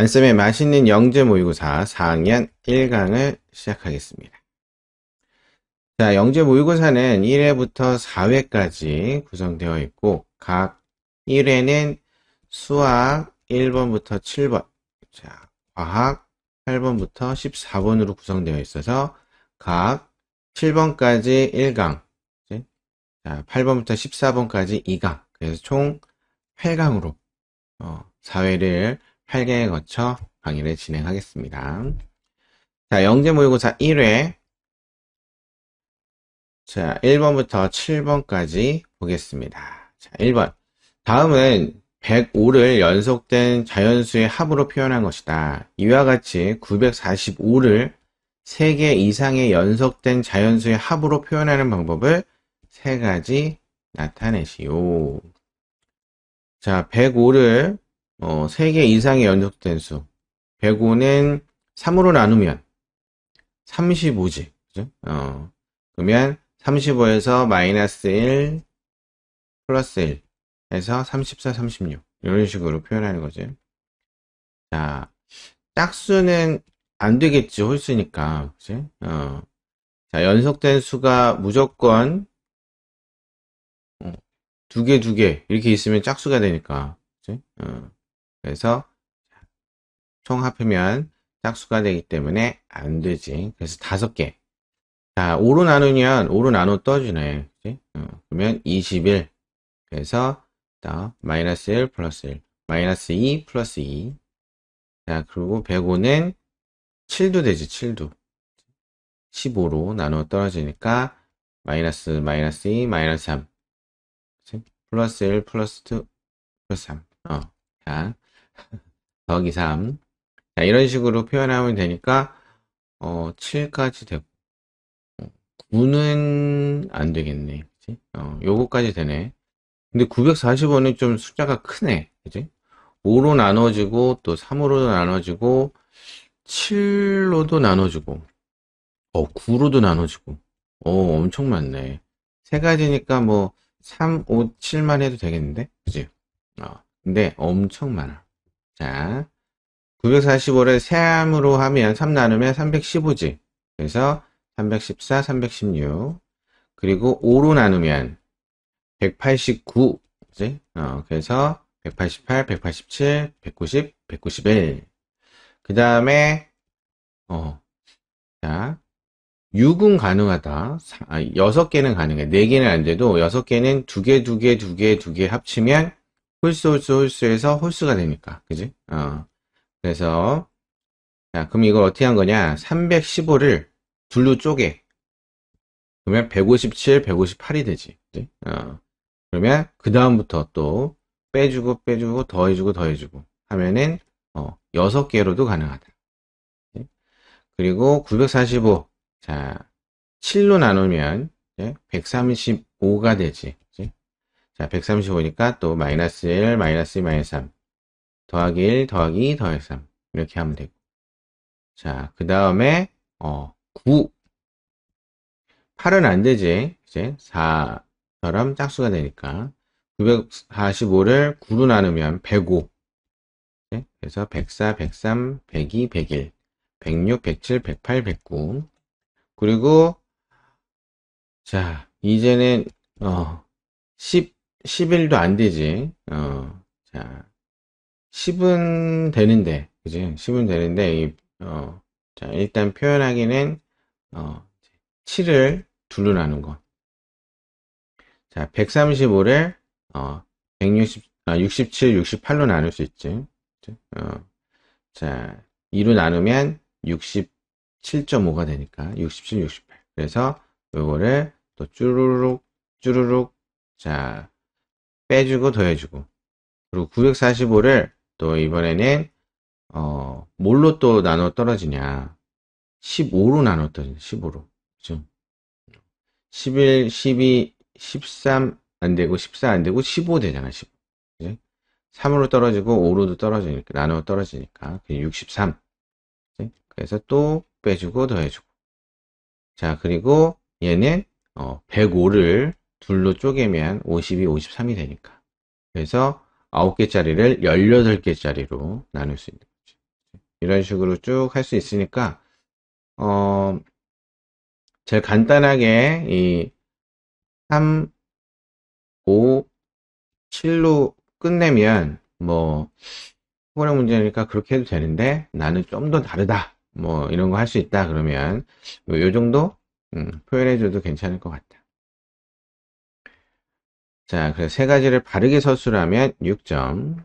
안쌤의 맛있는 영재 모의고사 4학년 1강을 시작하겠습니다. 자, 영재 모의고사는 1회부터 4회까지 구성되어 있고 각 1회는 수학 1번부터 7번, 자, 과학 8번부터 14번으로 구성되어 있어서 각 7번까지 1강, 자, 8번부터 14번까지 2강, 그래서 총 8강으로 어, 4회를 8개에 거쳐 강의를 진행하겠습니다. 자, 영재 모의고사 1회 자, 1번부터 7번까지 보겠습니다. 자, 1번 다음은 105를 연속된 자연수의 합으로 표현한 것이다. 이와 같이 945를 3개 이상의 연속된 자연수의 합으로 표현하는 방법을 세 가지 나타내시오. 자, 105를 어, 3개 이상의 연속된 수 105는 0 3으로 나누면 35지 그죠? 어, 그러면 35에서 마이너스 1 플러스 1 해서 34, 36 이런 식으로 표현하는 거지 자, 짝수는 안 되겠지 홀수니까 그치? 어. 자 연속된 수가 무조건 어, 두개 두개 두 개 이렇게 있으면 짝수가 되니까 그치? 어. 그래서 총 합하면 짝수가 되기 때문에 안 되지. 그래서 다섯 개. 자, 5로 나누면 5로 나눠 떠주네. 어, 그러면 21. 그래서 자, 마이너스 1 플러스 1. 마이너스 2 플러스 2. 자, 그리고 105는 7도 되지, 7도. 15로 나눠 떨어지니까 마이너스 마이너스 2 마이너스 3. 플러스 1 플러스 2 플러스 3. 어. 자, 더하기 3. 자, 이런 식으로 표현하면 되니까 어, 7까지 되고 9는 안 되겠네. 그치? 어, 요거까지 되네. 근데 9 4 0원이좀 숫자가 크네. 그지? 5로 나눠지고 또 3으로 도 나눠지고 7로도 나눠지고 어, 9로도 나눠지고 오, 어, 엄청 많네. 세 가지니까 뭐 3, 5, 7만 해도 되겠는데? 그지? 어, 근데 엄청 많아. 자, 945를 3으로 하면 3 나누면 315지. 그래서 314, 316. 그리고 5로 나누면 189. 그지? 어, 그래서 188, 187, 190, 191. 그 다음에, 어, 자, 6은 가능하다. 6개는 아, 가능해. 4개는 안 돼도 6개는 2개, 2개, 2개, 2개 합치면 홀수 홀수 홀수에서 홀수가 되니까 그지 어 그래서 자 그럼 이걸 어떻게 한 거냐 315를 둘로 쪼개 그러면 157 158이 되지 그지? 어 그러면 그 다음부터 또 빼주고 빼주고 더해주고 더해주고 하면은 어 6개로도 가능하다 그치? 예? 그리고 945자 7로 나누면 135가 예? 되지 자, 135니까 또 마이너스 1, 마이너스 2, 마이너스 3 더하기 1, 더하기 2, 더하기 3 이렇게 하면 되고 자, 그 다음에 어, 9 8은 안 되지. 이제 4처럼 짝수가 되니까 945를 9로 나누면 105 그래서 104, 103, 102, 101, 106, 107, 108, 109 그리고 자 이제는 어, 10 10일도 안 되지. 어, 자, 10은 되는데, 그지? 10은 되는데, 이, 어, 자, 일단 표현하기는, 어, 7을 둘로 나눈 거. 자, 135를, 어, 160, 아, 67, 68로 나눌 수 있지. 어, 자, 2로 나누면 67.5가 되니까, 67, 68. 그래서 요거를 또 쭈루룩, 쭈루룩, 자, 빼주고 더해주고 그리고 945를 또 이번에는 어 뭘로 또 나눠 떨어지냐 15로 나눠 떨어지냐 15로 그죠 11, 12, 13 안되고 14 안되고 15 되잖아 15 그치? 3으로 떨어지고 5로도 떨어지니까 나눠 떨어지니까 63 그치? 그래서 또 빼주고 더해주고 자 그리고 얘는 어, 105를 둘로 쪼개면 52, 53이 되니까. 그래서 9개짜리를 18개짜리로 나눌 수 있는 거죠. 이런 식으로 쭉 할 수 있으니까, 어, 제일 간단하게 이 3, 5, 7로 끝내면 뭐프로그 문제니까 그렇게 해도 되는데 나는 좀 더 다르다 뭐 이런 거 할 수 있다 그러면 뭐 요 정도 음, 표현해줘도 괜찮을 것 같아요. 자, 그래서 세 가지를 바르게 서술하면 6점.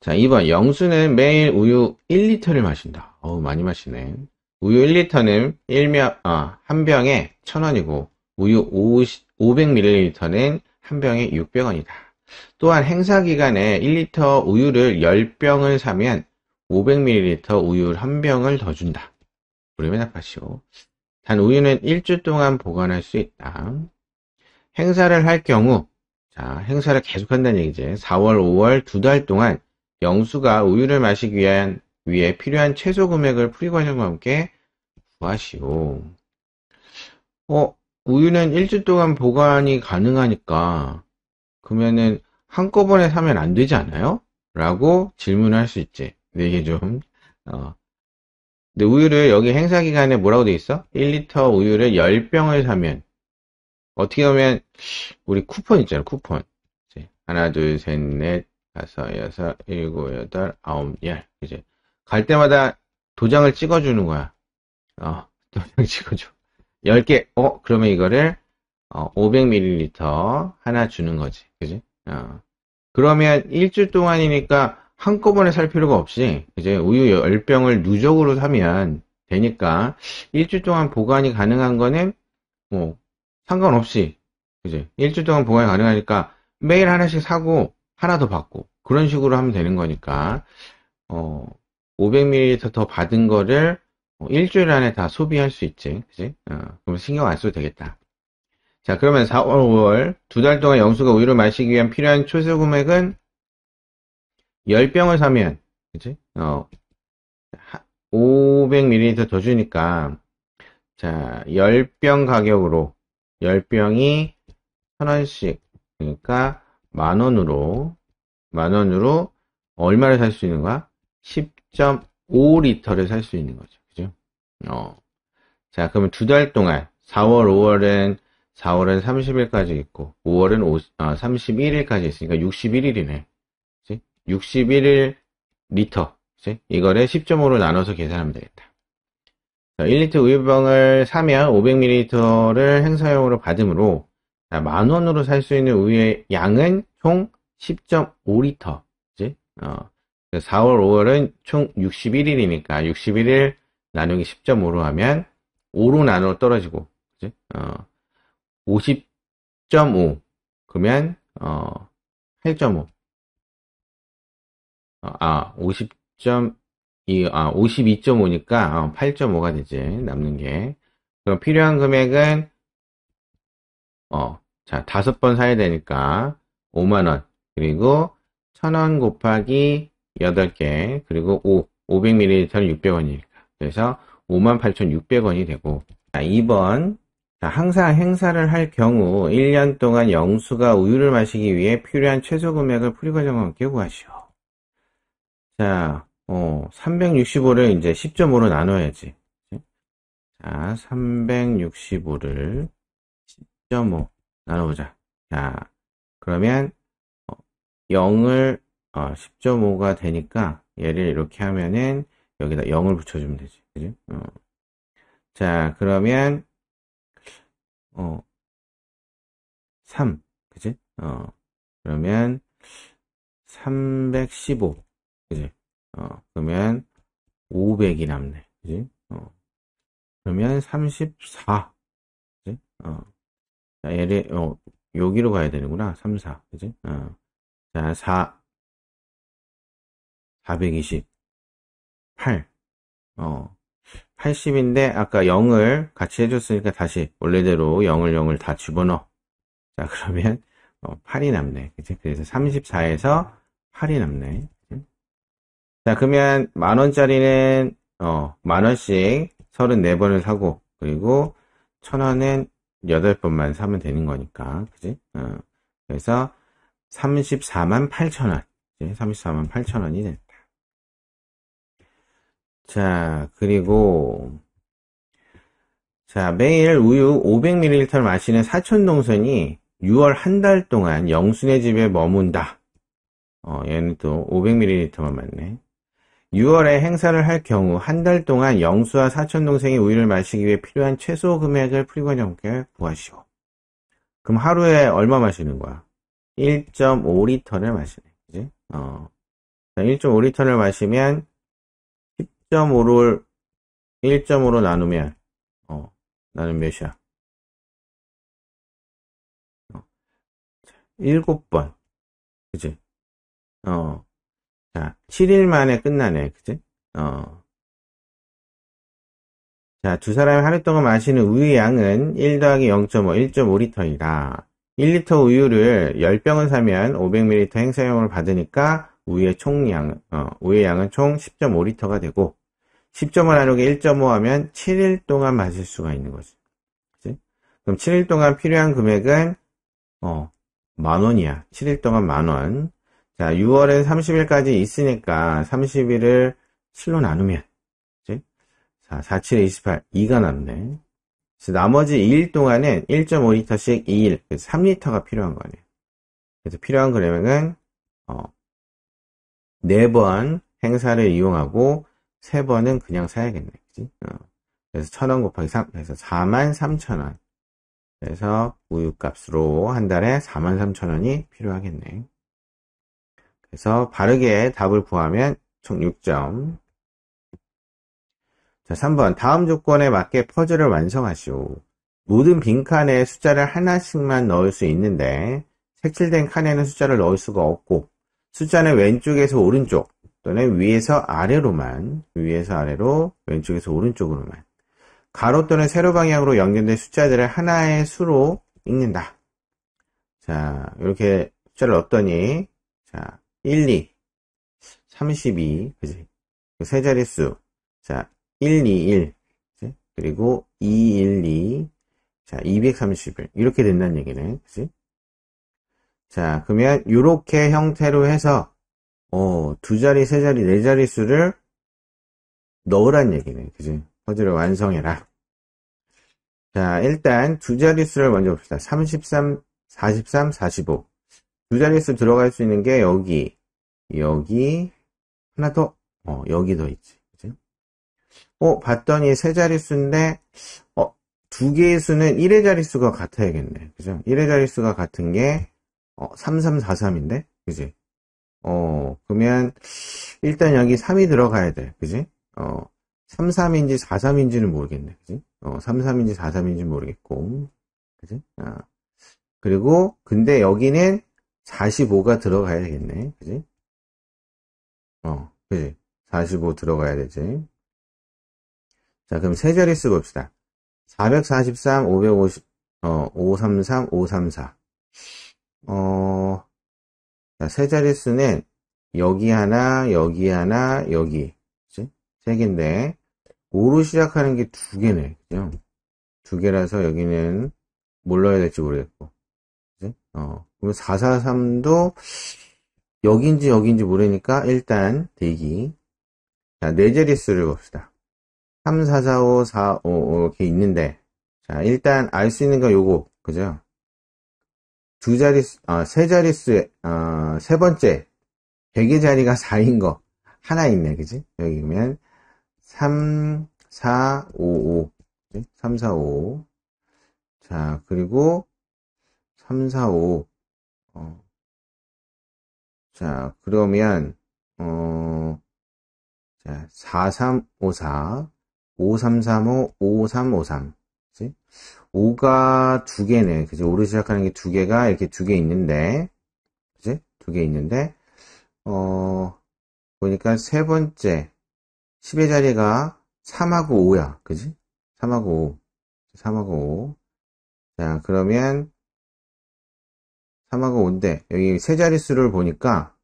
자, 2번. 영수는 매일 우유 1리터를 마신다. 어우, 많이 마시네. 우유 1리터는 1명, 아, 한 병에 1000원이고, 우유 50, 0 m l 는한 병에 600원이다. 또한 행사 기간에 1리터 우유를 10병을 사면 500ml 우유 한 병을 더 준다. 우리 에 답하시오. 단 우유는 1주 동안 보관할 수 있다. 행사를 할 경우 자, 행사를 계속한다는 얘기지. 4월, 5월 두 달 동안 영수가 우유를 마시기 위한, 위해 필요한 최소 금액을 프리관형과 함께 구하시오. 어, 우유는 일주 동안 보관이 가능하니까, 그러면은 한꺼번에 사면 안 되지 않아요? 라고 질문할 을수 있지. 근데 이게 좀, 어. 근데 우유를 여기 행사 기간에 뭐라고 돼 있어? 1리터 우유를 10병을 사면 어떻게 보면 우리 쿠폰 있잖아요. 쿠폰. 하나, 둘, 셋, 넷, 다섯, 여섯, 일곱, 여덟, 아홉, 열. 이제 갈 때마다 도장을 찍어주는 거야. 어, 도장 찍어줘. 열개 어, 그러면 이거를 어, 500ml 하나 주는 거지. 그지? 어. 그러면 일주일 동안이니까 한꺼번에 살 필요가 없이 이제 우유 10병을 누적으로 사면 되니까 일주일 동안 보관이 가능한 거는 뭐 상관없이 이제 일주일 동안 보관이 가능하니까 매일 하나씩 사고 하나 더 받고 그런 식으로 하면 되는 거니까 어 500ml 더 받은 거를 어, 일주일 안에 다 소비할 수 있지 그지 어, 그럼 신경 안 써도 되겠다 자 그러면 4월 5월 어, 두달 동안 영수가 우유를 마시기 위한 필요한 초세 금액은 10병을 사면 그지 어 500ml 더 주니까 자 10병 가격으로 10병이 1,000원씩 그러니까 만원으로 만원으로 얼마를 살 수 있는 가 10.5리터를 살 수 있는 거죠. 그죠? 어. 자, 그러면 두 달 동안 4월, 5월은 4월은 30일까지 있고 5월은 5, 아, 31일까지 있으니까 61일이네. 그치? 61일 리터. 그치? 이거를 10.5로 나눠서 계산하면 되겠다. 1리터 우유병을 사면 500ml를 행사용으로 받으므로 만 원으로 살 수 있는 우유의 양은 총 10.5리터. 어, 4월, 5월은 총 61일이니까 61일 나누기 10.5로 하면 5로 나누어 떨어지고, 그지? 어, 50.5 그러면 어, 8.5. 어, 아, 50. 이 아, 52.5니까 8.5가 되지 남는 게 그럼 필요한 금액은 어, 자 다섯 번 사야 되니까 5만원 그리고 1000원 곱하기 8개 그리고 5 500ml는 600원이니까 그래서 58,600원이 되고 자 2번 자, 항상 행사를 할 경우 1년 동안 영수가 우유를 마시기 위해 필요한 최소 금액을 프리과정과함고하시오자 어, 365를 이제 10.5로 나눠야지. 자, 365를 10.5 나눠보자. 자, 그러면 0을 어, 10.5가 어, 되니까 얘를 이렇게 하면은 여기다 0을 붙여주면 되지. 그지? 어. 자, 그러면 어, 3, 그지? 어, 그러면 315, 그지? 어, 그러면 500이 남네. 그지? 어. 그러면 34. 그지? 어. 자, 얘를, 어, 여기로 가야 되는구나. 3, 4. 그지? 어. 자, 4. 420. 8. 어. 80인데 아까 0을 같이 해줬으니까 다시 원래대로 0을 0을 다 집어넣어. 자, 그러면 어, 8이 남네. 그치? 그래서 34에서 8이 남네. 자, 그러면 만 원짜리는 어, 만 원씩 34번을 사고 그리고 천 원은 8번만 사면 되는 거니까. 그지? 어, 그래서 34만 8천 원. 34만 8천 원이 됐다. 자, 그리고 자, 매일 우유 500ml 마시는 사촌 동선이 6월 한 달 동안 영순의 집에 머문다. 어, 얘는 또 500ml만 맞네. 6월에 행사를 할 경우 한 달 동안 영수와 사촌동생이 우유를 마시기 위해 필요한 최소 금액을 프리관님께 구하시오. 그럼 하루에 얼마 마시는 거야? 1.5리터를 마시네. 그지? 어. 1.5리터를 마시면 10.5를 1.5로 나누면 어, 나는 몇이야? 어, 7번. 그지? 어. 자, 아, 7일 만에 끝나네. 그치? 어. 자, 두 사람이 하루 동안 마시는 우유 양은 1 더하기 0.5, 1.5리터이다. 1리터 우유를 10병을 사면 500ml 행사용을 받으니까 우유의 총량, 어, 우유 양은 총 10.5리터가 되고, 10점을 나누기 1.5 하면 7일 동안 마실 수가 있는 거지. 그치? 그럼 7일 동안 필요한 금액은, 어, 만 원이야. 7일 동안 만 원. 자, 6월은 30일까지 있으니까 30일을 7로 나누면 그치? 자, 4, 7 28, 2가 남네. 그래서 나머지 2일 동안은 1.5리터씩 2일, 3리터가 필요한 거네요 그래서 필요한 그램은 어, 4번 행사를 이용하고 3번은 그냥 사야겠네. 그치? 어. 그래서 1,000원 곱하기 3, 그래서 43,000원. 그래서 우유값으로 한 달에 43,000원이 필요하겠네. 그래서 바르게 답을 구하면 총 6점. 자, 3번. 다음 조건에 맞게 퍼즐을 완성하시오. 모든 빈칸에 숫자를 하나씩만 넣을 수 있는데, 색칠된 칸에는 숫자를 넣을 수가 없고, 숫자는 왼쪽에서 오른쪽, 또는 위에서 아래로만, 위에서 아래로, 왼쪽에서 오른쪽으로만. 가로 또는 세로 방향으로 연결된 숫자들을 하나의 수로 읽는다. 자, 이렇게 숫자를 넣었더니, 자, 1, 2, 32, 그지? 그 세 자릿수. 자, 1, 2, 1. 그치? 그리고 2, 1, 2. 자, 231. 이렇게 된다는 얘기네. 그지? 자, 그러면 이렇게 형태로 해서 어, 두 자리, 세 자리, 네 자리 수를 넣으란 얘기네. 그지? 퍼즐을 완성해라. 자, 일단 두 자릿수를 먼저 봅시다. 33, 43, 45. 두 자릿수 들어갈 수 있는 게 여기, 여기, 하나 더, 어, 여기 더 있지. 그치? 어, 봤더니 세 자릿수인데, 어, 두 개의 수는 1의 자릿수가 같아야겠네. 그죠? 1의 자릿수가 같은 게, 어, 3343인데? 그지? 어, 그러면, 일단 여기 3이 들어가야 돼. 그지? 어, 33인지 43인지는 모르겠네. 그지? 어, 33인지 43인지는 모르겠고. 그지? 아. 그리고, 근데 여기는 45가 들어가야겠네. 그지? 어, 그지? 45 들어가야 되지. 자, 그럼 세 자릿수 봅시다. 443, 550, 어, 533, 534. 어, 자, 세 자릿수는 여기 하나, 여기 하나, 여기. 그치? 세 개인데, 5로 시작하는 게 두 개네. 그죠? 두 개라서 여기는 뭘넣야 될지 모르겠고. 그치? 어. 443도 여긴지 여긴지 모르니까 일단 대기. 자, 네 자릿수를 봅시다. 3, 4, 4, 5, 4, 5 이렇게 있는데 자, 일단 알 수 있는 거 요거. 그죠? 두 자릿수, 아, 세 자릿수에, 아, 세 번째 대기 자리가 4인 거 하나 있네. 그지? 여기 면 3, 4, 5, 5. 3, 4, 5. 자, 그리고 3, 4, 5. 어. 자, 그러면, 어, 자, 4354, 5335, 5353. 그치? 5가 두 개네. 그지? 5로 시작하는 게 두 개가 이렇게 두 개 있는데, 그지? 두 개 있는데, 어, 보니까 세 번째, 10의 자리가 3하고 5야. 그지? 3하고 5. 3하고 5. 자, 그러면 3하고 5인데, 여기 세 자릿수를 보니까,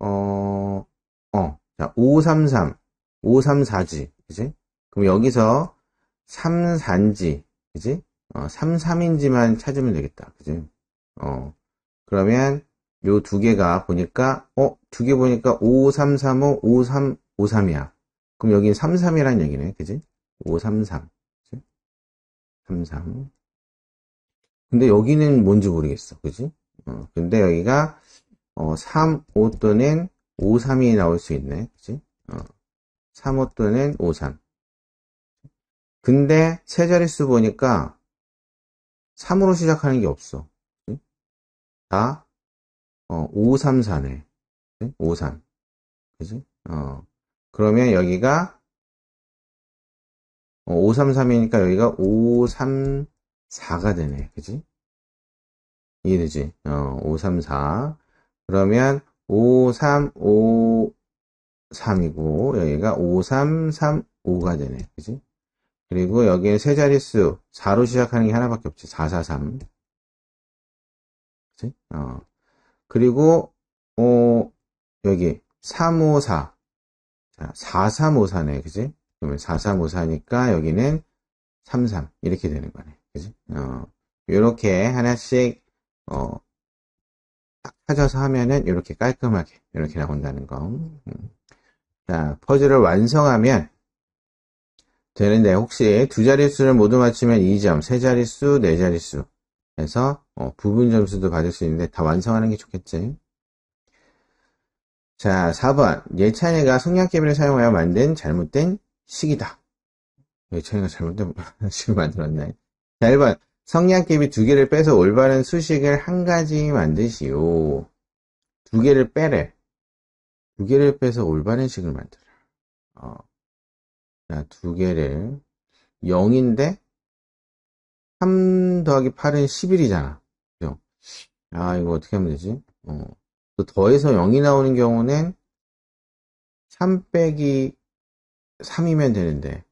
어, 어, 자, 533, 534지, 그지? 그럼 여기서 34인지, 그지? 어, 33인지만 찾으면 되겠다, 그지? 어, 그러면 요 두 개가 보니까, 어, 두 개 보니까 5 3 3 5 5353이야. 그럼 여긴 33이란 얘기네, 그지? 533. 그치? 33. 근데 여기는 뭔지 모르겠어. 그지? 어, 근데 여기가 어, 3, 5 또는 5, 3이 나올 수 있네. 그지? 어, 3, 5 또는 5, 3. 근데 세 자릿수 보니까 3으로 시작하는 게 없어. 그치? 다 어, 5, 3, 4네. 그치? 5, 3. 그지? 어, 그러면 여기가 어, 5, 3, 3이니까 여기가 5, 3, 4가 되네. 그지? 이해되지? 어, 5, 3, 4. 그러면 5, 3, 5, 3이고 여기가 5, 3, 3, 5가 되네. 그지? 그리고 여기에 세 자릿수 4로 시작하는 게 하나밖에 없지. 4, 4, 3. 그치? 어. 그리고 어, 여기 3, 5, 4. 자, 4, 3, 5, 4네. 그지? 그러면 4, 3, 5, 4니까 여기는 3, 3 이렇게 되는 거네. 그지? 어, 요렇게 하나씩, 어, 딱 찾아서 하면은 이렇게 깔끔하게 이렇게 나온다는 거. 음. 자, 퍼즐을 완성하면 되는데 혹시 두 자릿수를 모두 맞추면 2점, 세 자릿수, 네 자릿수 해서 어, 부분 점수도 받을 수 있는데 다 완성하는 게 좋겠지. 자, 4번. 예찬이가 성냥개비를 사용하여 만든 잘못된 식이다. 예찬이가 잘못된 식을 만들었네. 자, 1번. 성냥개비 두 개를 빼서 올바른 수식을 한 가지 만드시오. 두 개를 빼래. 두 개를 빼서 올바른 식을 만들어. 어. 자, 두 개를 0인데 3 더하기 8은 11이잖아. 그죠? 아, 이거 어떻게 하면 되지? 어. 또 더해서 0이 나오는 경우는 3 빼기 3이면 되는데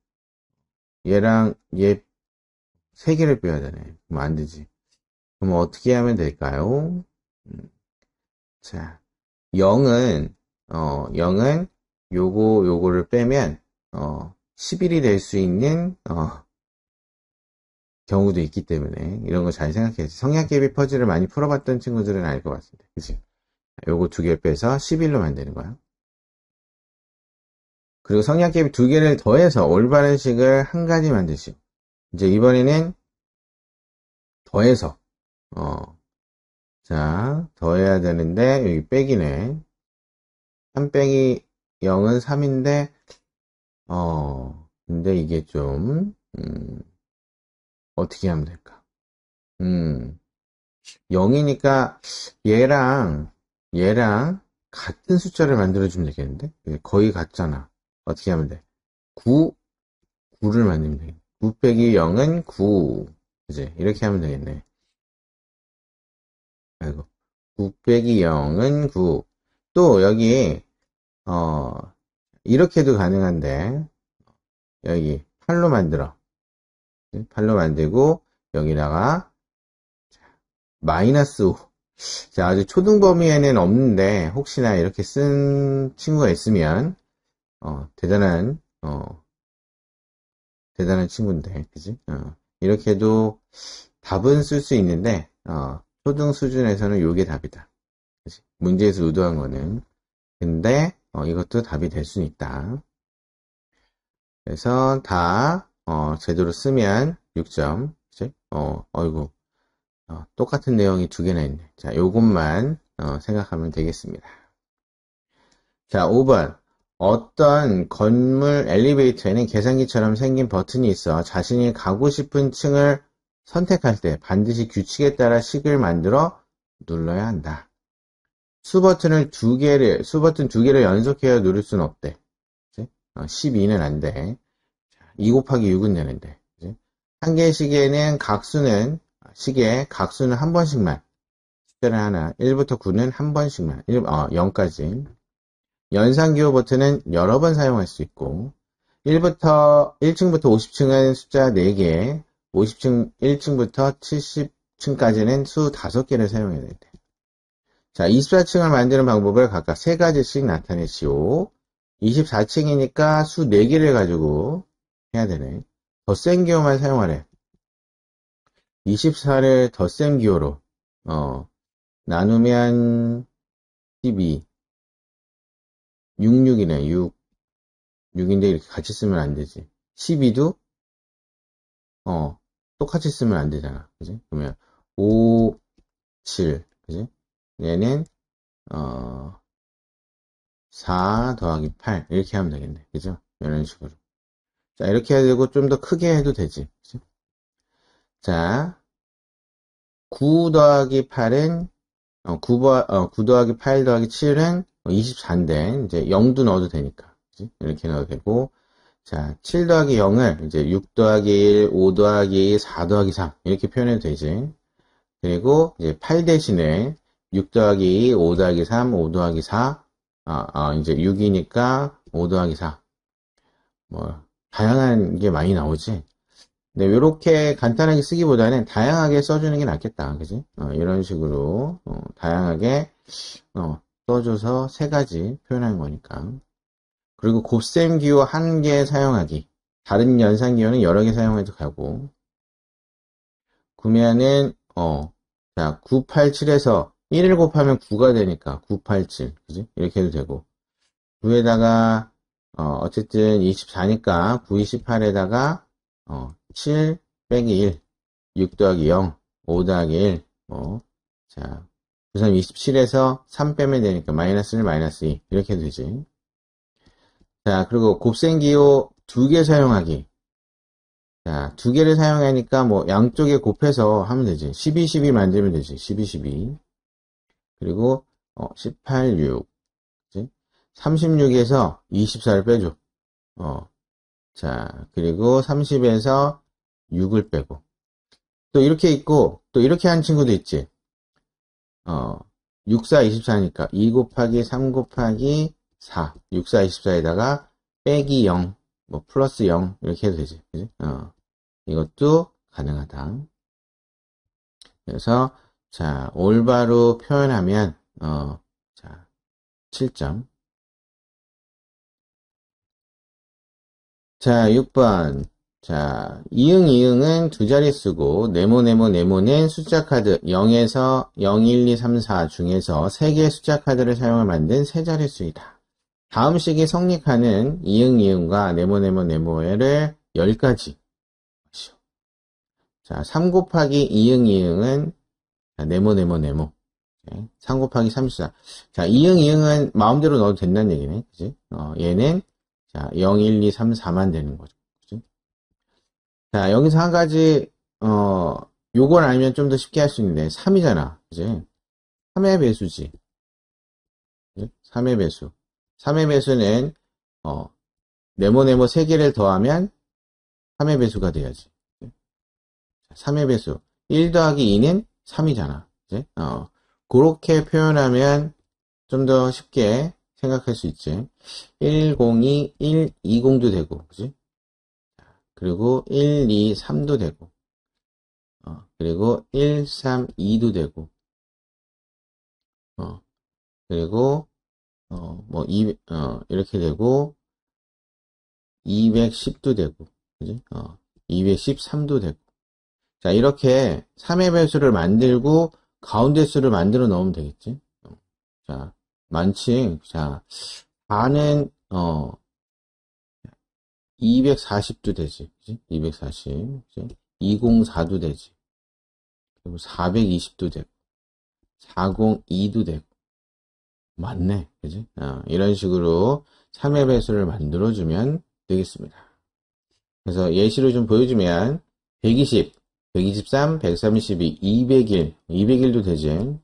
얘랑 얘세 개를 빼야 되네. 그럼 안 되지. 그럼 어떻게 하면 될까요? 음. 자, 0은, 어, 0은 요거, 요거를 빼면, 어, 1 0이될 수 있는, 어, 경우도 있기 때문에 이런 거 잘 생각해야지. 성향개비 퍼즐을 많이 풀어봤던 친구들은 알 것 같습니다. 그치? 요거 두 개를 빼서 1 1로 만드는 거야. 그리고 성향개비 두 개를 더해서 올바른 식을 한 가지 만드시오. 이제 이번에는 더해서 어, 자 더해야 되는데 여기 빼기네 3 빼기 0은 3인데 어 근데 이게 좀 음, 어떻게 하면 될까 음 0이니까 얘랑 얘랑 같은 숫자를 만들어주면 되겠는데 거의 같잖아 어떻게 하면 돼 9, 9를 만들면 되겠네 9 빼기 0은 9. 그지? 이렇게 하면 되겠네. 아이고. 9 빼기 0은 9. 또 여기, 어, 이렇게도 가능한데, 여기 8로 만들어. 8로 만들고, 여기다가, 마이너스 5. 자, 아주 초등 범위에는 없는데, 혹시나 이렇게 쓴 친구가 있으면, 어, 대단한, 어, 대단한 친구인데, 그지? 어, 이렇게 해도 답은 쓸 수 있는데, 어, 초등 수준에서는 요게 답이다. 그치? 문제에서 의도한 거는. 근데, 어, 이것도 답이 될 수 있다. 그래서 다, 어, 제대로 쓰면 6점. 그치? 어, 어이구. 어, 똑같은 내용이 두 개나 있네. 자, 요것만, 어, 생각하면 되겠습니다. 자, 5번. 어떤 건물 엘리베이터에는 계산기처럼 생긴 버튼이 있어 자신이 가고 싶은 층을 선택할 때 반드시 규칙에 따라 식을 만들어 눌러야 한다. 수버튼을 두 개를, 수버튼 두 개를 연속해야 누를 수는 없대. 12는 어, 안 돼. 2 곱하기 6은 되는데. 한 개의 시계는 각수는, 아, 시계 각수는 한 번씩만. 숫자를 하나, 1부터 9는 한 번씩만. 1, 어, 0까지. 연산기호 버튼은 여러 번 사용할 수 있고 1부터 1층부터 50층은 숫자 4개, 50층 1층부터 70층까지는 수 5개를 사용해야 돼요. 자, 24층을 만드는 방법을 각각 3가지씩 나타내시오. 24층이니까 수 4개를 가지고 해야 되네. 덧셈 기호만 사용하래. 24를 덧셈 기호로 어, 나누면 12, 66이네, 6. 6인데 이렇게 같이 쓰면 안 되지. 12도, 어, 똑같이 쓰면 안 되잖아. 그지? 그러면, 5, 7. 그지? 얘는, 어, 4 더하기 8. 이렇게 하면 되겠네. 그죠? 이런 식으로. 자, 이렇게 해야 되고, 좀 더 크게 해도 되지. 그치? 자, 9 더하기 8은, 어, 9, 어, 9 더하기 8 더하기 7은 24인데 뭐 이제 0도 넣어도 되니까 그치? 이렇게 넣어도 되고 자, 7 더하기 0을 이제 6 더하기 1, 5 더하기 2, 4 더하기 3 이렇게 표현해도 되지. 그리고 이제 8 대신에 6 더하기 2, 5 더하기 3, 5 더하기 4 아, 아 이제 6이니까 5 더하기 4. 뭐 다양한 게 많이 나오지. 근데 이렇게 간단하게 쓰기보다는 다양하게 써주는 게 낫겠다. 그지? 어, 이런 식으로 어, 다양하게 어, 써줘서 세 가지 표현한 거니까. 그리고 곱셈 기호 한 개 사용하기. 다른 연산 기호는 여러 개 사용해도 가고. 구매하는, 어, 자, 987에서 1을 곱하면 9가 되니까, 987. 그지? 이렇게 해도 되고. 9에다가, 어, 어쨌든 24니까, 928에다가, 어, 7 빼기 1, 6 더하기 0, 5 더하기 1, 뭐, 자, 그래서 27에서 3 빼면 되니까 마이너스 1, 마이너스 2 이렇게 되지. 자, 그리고 곱셈기호 두 개 사용하기. 자, 두 개를 사용하니까 뭐 양쪽에 곱해서 하면 되지. 12, 12 만들면 되지. 12, 12. 그리고 어, 18, 6. 36에서 24를 빼줘. 어. 자, 그리고 30에서 6을 빼고. 또 이렇게 있고, 또 이렇게 한 친구도 있지. 어, 6, 4, 24니까 2 곱하기 3 곱하기 4, 6, 4, 24에다가 빼기 0, 뭐 플러스 0 이렇게 해도 되지. 그치? 어, 이것도 가능하다. 그래서 자 올바로 표현하면 어, 자 7점 자 6번 자, 2응2응은두 자릿수고 네모 네모 네모는 숫자 카드 0에서 0, 1, 2, 3, 4 중에서 3개의 숫자 카드를 사용해 만든 세 자릿수이다. 다음 식이 성립하는 2응2응과 네모 네모 네모를 10가지. 자, 3 곱하기 2응2응은 네모 네모 네모. 3 곱하기 34. 자, 이응 2응은 마음대로 넣어도 된다는 얘기네. 그지? 어, 얘는 자, 0, 1, 2, 3, 4만 되는 거죠. 자, 여기서 한 가지, 어, 요걸 알면 좀 더 쉽게 할 수 있는데, 3이잖아. 그지? 3의 배수지. 3의 배수. 3의 배수는, 어, 네모네모 3개를 더하면 3의 배수가 돼야지. 3의 배수. 1 더하기 2는 3이잖아. 그지? 어, 그렇게 표현하면 좀 더 쉽게 생각할 수 있지. 102, 120도 되고, 그지? 그리고 1, 2, 3도 되고, 어, 그리고 1, 3, 2도 되고, 어, 그리고, 어, 뭐, 2, 어, 이렇게 되고, 210도 되고, 그지? 어, 213도 되고. 자, 이렇게 3의 배수를 만들고, 가운데 수를 만들어 넣으면 되겠지. 어, 자, 만칭, 자, 4는, 어, 240도 되지. 그치? 240. 그치? 204도 되지. 그리고 420도 되고. 402도 되고. 맞네. 그지? 어, 이런 식으로 3의 배수를 만들어주면 되겠습니다. 그래서 예시로 좀 보여주면 120, 123, 132, 201, 201도 되지.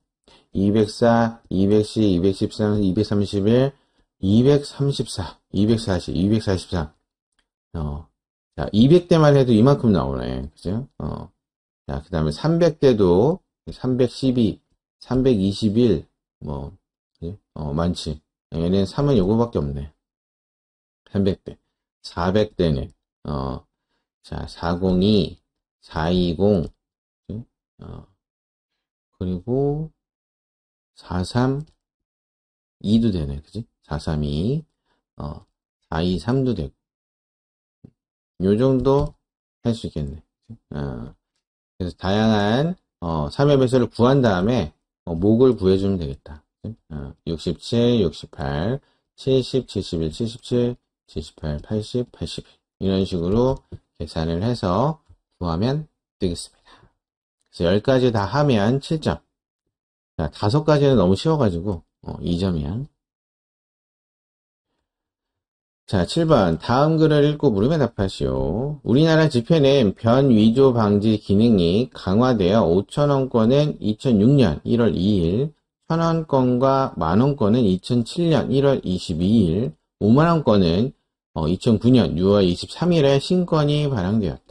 204, 210, 213, 231, 234, 240, 243. 어. 자, 200대만 해도 이만큼 나오네. 그죠? 어. 자, 그 다음에 300대도 312, 321, 뭐, 예? 어, 많지. 얘는 3은 요거밖에 없네. 300대. 400대는, 어, 자, 402, 420, 그 어, 그리고 432도 되네. 그지? 432, 어, 423도 되고. 요 정도 할 수 있겠네. 어, 그래서 다양한 어, 삼엽에서를 구한 다음에 어, 목을 구해주면 되겠다. 어, 67, 68, 70, 71, 77, 78, 80, 81 이런 식으로 계산을 해서 구하면 되겠습니다. 그래서 10가지 다 하면 7점. 자, 5가지는 너무 쉬워가지고 어, 2점이야. 자, 7번. 다음 글을 읽고 물음에 답하시오. 우리나라 지폐는 변 위조 방지 기능이 강화되어 5천원권은 2006년 1월 2일, 1,000원권과 만원권은 2007년 1월 22일, 5만원권은 2009년 어, 6월 23일에 신권이 발행되었다.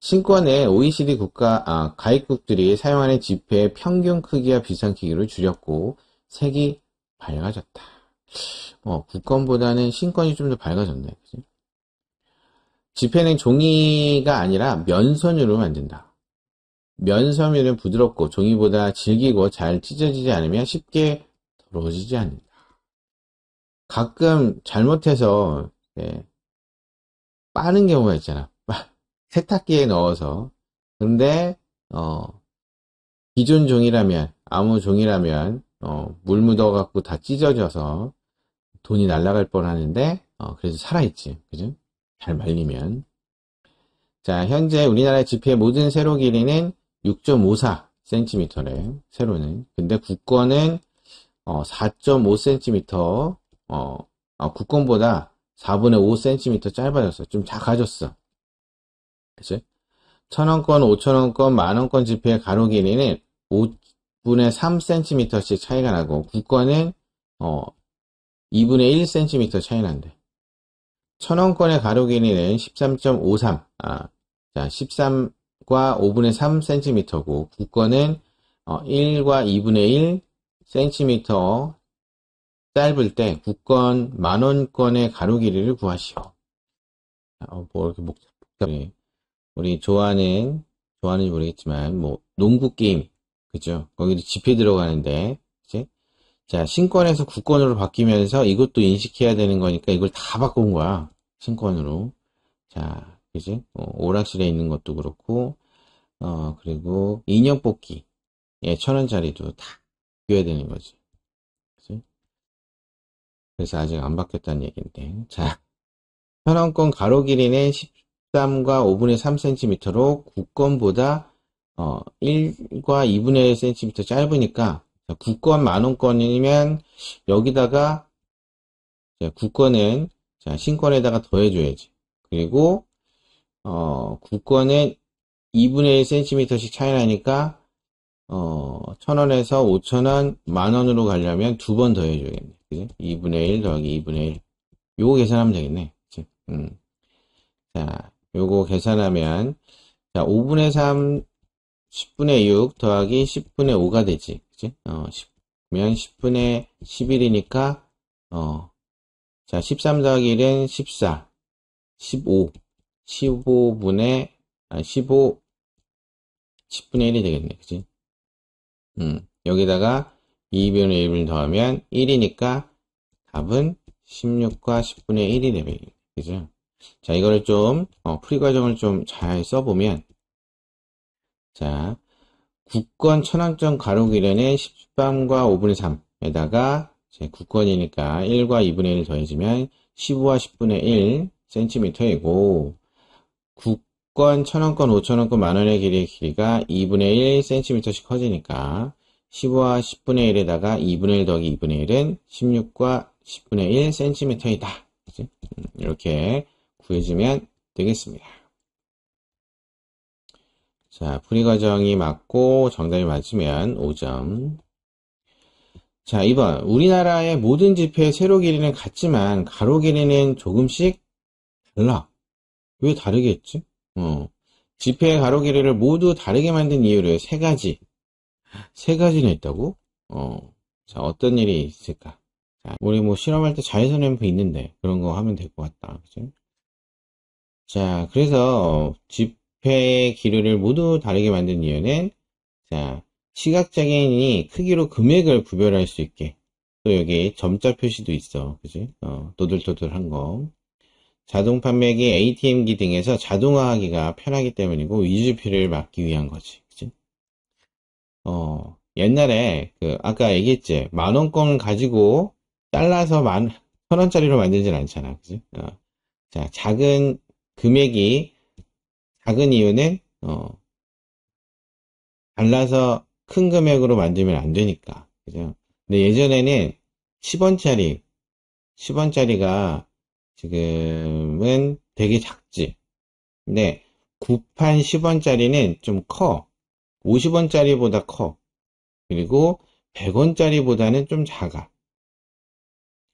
신권에 OECD 국가, 아, 가입국들이 사용하는 지폐의 평균 크기와 비상크기를 줄였고, 색이 밝아졌다. 어, 국권보다는 신권이 좀 더 밝아졌네. 그치? 집회는 종이가 아니라 면선으로 만든다. 면섬유는 부드럽고 종이보다 질기고 잘 찢어지지 않으면 쉽게 더러워지지 않는다. 가끔 잘못해서 네, 예, 빠는 경우가 있잖아. 세탁기에 넣어서 근데 어, 기존 종이라면 아무 종이라면 어, 물 묻어갖고 다 찢어져서 돈이 날라갈 뻔하는데 어, 그래도 살아있지. 그죠? 잘 말리면. 자, 현재 우리나라 지표의 모든 세로 길이는 6.54cm래요. 세로는. 근데 국권은 어, 4.5cm 어, 어, 국권보다 4분의 5cm 짧아졌어. 좀 작아졌어. 그치? 천원권, 오천원권, 만원권 지표의 가로 길이는 5분의 3cm씩 차이가 나고 국권은 어, 2분의 1cm 차이 난대. 천원권의 가로 길이는 13.53, 아, 자, 13과 5분의 3cm고, 국권은 어, 1과 2분의 1cm 짧을 때 국권 만원권의 가로 길이를 구하시오. 어, 뭐 이렇게 복잡해. 네. 우리 좋아하는, 좋아하는지 모르겠지만, 뭐, 농구 게임, 그죠? 거기도 지표 들어가는데, 자, 신권에서 국권으로 바뀌면서 이것도 인식해야 되는 거니까 이걸 다 바꾼 거야. 신권으로. 자, 그지? 어, 오락실에 있는 것도 그렇고, 어, 그리고 인형 뽑기. 예, 천 원짜리도 다 바뀌어야 되는 거지. 그지? 그래서 아직 안 바뀌었다는 얘기인데. 자, 현황권 가로 길이는 13과 5분의 3cm로 국권보다 어, 1과 2분의 1cm 짧으니까 자, 국권 만원권이면 여기다가 자, 국권은 자, 신권에다가 더해줘야지. 그리고 어, 국권은 2분의 1cm씩 차이 나니까 어, 0원에서5 0 0 0원 만원으로 가려면 두 번 더해줘야겠네. 그지? 2분의 1 더하기 2분의 1. 요거 계산하면 되겠네. 그치? 음. 자, 요거 계산하면, 자, 5분의 3, 10분의 6 더하기 10분의 5가 되지. 그치? 어, 10, 면 10분의 11이니까, 어, 자, 13 더하기 1은 14, 15, 15분의, 아, 15, 10분의 1이 되겠네, 그치? 음, 여기다가 2분의 1을 더하면 1이니까 답은 16과 10분의 1이 되겠네, 그죠? 자, 이거를 좀, 어, 풀이 과정을 좀 잘 써보면, 자, 국권 천왕점 가로길에는 10밤과 5분의 3에다가 제 국권이니까 1과 2분의 1 더해지면 15와 10분의 1 cm이고 국권 천왕권 5천원권 만원의 길이의 길이가 2분의 1 cm씩 커지니까 15와 10분의 1에다가 2분의 1 더하기 2분의 1은 16과 10분의 1 cm이다. 이렇게 구해주면 되겠습니다. 자, 풀이 과정이 맞고 정답이 맞으면 5점. 자, 2번. 우리나라의 모든 지표의 세로 길이는 같지만 가로 길이는 조금씩 달라. 왜 다르게 했지? 어. 지폐의 가로 길이를 모두 다르게 만든 이유를 세 가지. 세가지는 있다고? 어. 자, 어떤 일이 있을까? 자, 우리 뭐 실험할 때 자외선 램프 있는데 그런 거 하면 될 것 같다. 그죠? 자, 그래서 지폐 회의 기류를 모두 다르게 만든 이유는 자 시각장애인이 크기로 금액을 구별할 수 있게 또 여기 점자 표시도 있어 그지 어, 도들도들한 거 자동 판매기 ATM기 등에서 자동화하기가 편하기 때문이고 위주피를 막기 위한 거지 그지 어 옛날에 그 아까 얘기했지 만원권 가지고 잘라서 만 천원짜리로 만들진 않잖아 그지 어, 자 작은 금액이 작은 이윤에 어, 달라서 큰 금액으로 만들면 안 되니까 그죠? 근데 예전에는 10원짜리 10원짜리가 지금은 되게 작지 근데 9판 10원짜리는 좀 커 50원짜리보다 커 그리고 100원짜리보다는 좀 작아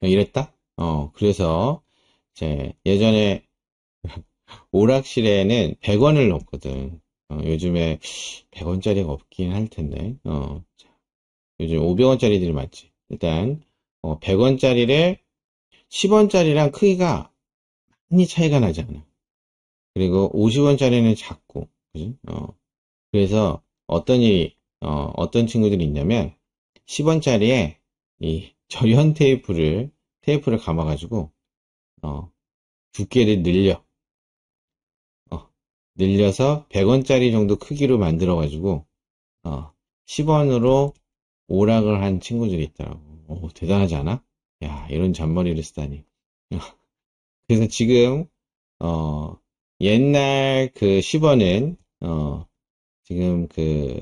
이랬다 어 그래서 이제 예전에 오락실에는 100원을 넣거든. 어, 요즘에 100원짜리가 없긴 할 텐데. 어, 자, 요즘 500원짜리들이 많지. 일단 어, 100원짜리를 10원짜리랑 크기가 많이 차이가 나지 않아. 그리고 50원짜리는 작고, 그지? 어, 그래서 어떤 일 어, 어떤 친구들이 있냐면 10원짜리에 이 절연 테이프를 테이프를 감아가지고 어, 두께를 늘려 늘려서 100원짜리 정도 크기로 만들어 가지고 어, 10원으로 오락을 한 친구들이 있더라고 오, 어, 대단하지 않아? 야 이런 잔머리를 쓰다니 그래서 지금 어, 옛날 그 10원은 어, 지금 그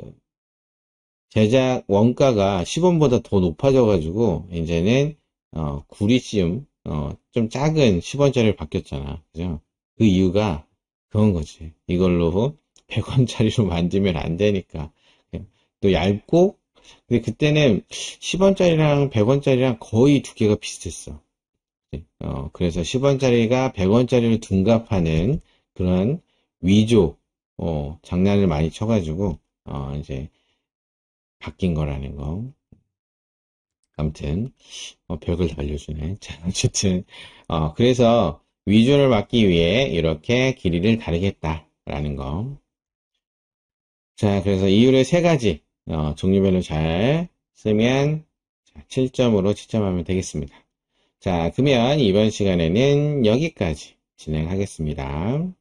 제작 원가가 10원보다 더 높아져 가지고 이제는 어, 구리쯤 어, 좀 작은 10원짜리를 바뀌었잖아 그죠? 그 이유가 그런 거지. 이걸로 100원짜리로 만지면안 되니까. 또 얇고, 근데 그때는 10원짜리랑 100원짜리랑 거의 두께가 비슷했어. 네, 어, 그래서 10원짜리가 100원짜리를 둔갑하는 그런 위조, 어, 장난을 많이 쳐가지고, 어, 이제, 바뀐 거라는 거. 아무튼, 어, 벽을 달려주네. 자, 어쨌든, 어, 그래서, 위주를 막기 위해 이렇게 길이를 다르겠다라는 거. 자, 그래서 이유를 세 가지 어, 종류별로 잘 쓰면 7점으로 채점하면 되겠습니다. 자, 그러면 이번 시간에는 여기까지 진행하겠습니다.